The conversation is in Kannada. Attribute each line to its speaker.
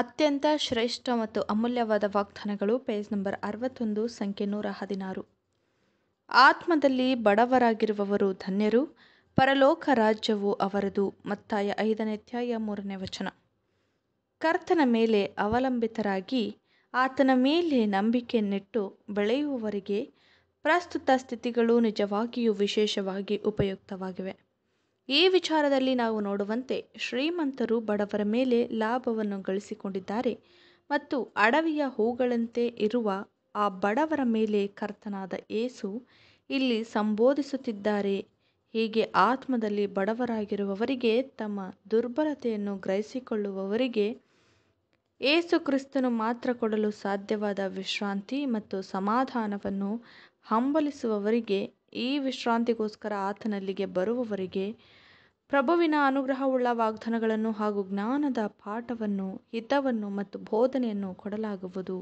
Speaker 1: ಅತ್ಯಂತ ಶ್ರೇಷ್ಠ ಮತ್ತು ಅಮೂಲ್ಯವಾದ ವಾಗ್ದಾನಗಳು ಪೇಜ್ ನಂಬರ್ ಅರವತ್ತೊಂದು ಸಂಖ್ಯೆ ನೂರ ಹದಿನಾರು ಆತ್ಮದಲ್ಲಿ ಬಡವರಾಗಿರುವವರು ಧನ್ಯರು ಪರಲೋಕ ರಾಜ್ಯವು ಅವರದು ಮತ್ತಾಯ ಐದನೇ ಅಧ್ಯಾಯ ಮೂರನೇ ವಚನ ಕರ್ತನ ಮೇಲೆ ಅವಲಂಬಿತರಾಗಿ ಆತನ ಮೇಲೆ ನಂಬಿಕೆ ನೆಟ್ಟು ಬೆಳೆಯುವವರಿಗೆ ಪ್ರಸ್ತುತ ಸ್ಥಿತಿಗಳು ನಿಜವಾಗಿಯೂ ವಿಶೇಷವಾಗಿ ಉಪಯುಕ್ತವಾಗಿವೆ ಈ ವಿಚಾರದಲ್ಲಿ ನಾವು ನೋಡುವಂತೆ ಶ್ರೀಮಂತರು ಬಡವರ ಮೇಲೆ ಲಾಭವನ್ನು ಗಳಿಸಿಕೊಂಡಿದ್ದಾರೆ ಮತ್ತು ಅಡವಿಯ ಹೂಗಳಂತೆ ಇರುವ ಆ ಬಡವರ ಮೇಲೆ ಕರ್ತನಾದ ಏಸು ಇಲ್ಲಿ ಸಂಬೋಧಿಸುತ್ತಿದ್ದಾರೆ ಹೀಗೆ ಆತ್ಮದಲ್ಲಿ ಬಡವರಾಗಿರುವವರಿಗೆ ತಮ್ಮ ದುರ್ಬಲತೆಯನ್ನು ಗ್ರಹಿಸಿಕೊಳ್ಳುವವರಿಗೆ ಏಸು ಕ್ರಿಸ್ತನು ಮಾತ್ರ ಕೊಡಲು ಸಾಧ್ಯವಾದ ವಿಶ್ರಾಂತಿ ಮತ್ತು ಸಮಾಧಾನವನ್ನು ಹಂಬಲಿಸುವವರಿಗೆ ಈ ವಿಶ್ರಾಂತಿಗೋಸ್ಕರ ಆತನಲ್ಲಿಗೆ ಬರುವವರಿಗೆ ಪ್ರಭುವಿನ ಅನುಗ್ರಹವುಳ್ಳ ವಾಗ್ದಾನಗಳನ್ನು ಹಾಗೂ ಜ್ಞಾನದ ಪಾಠವನ್ನು ಹಿತವನ್ನು ಮತ್ತು ಬೋಧನೆಯನ್ನು ಕೊಡಲಾಗುವುದು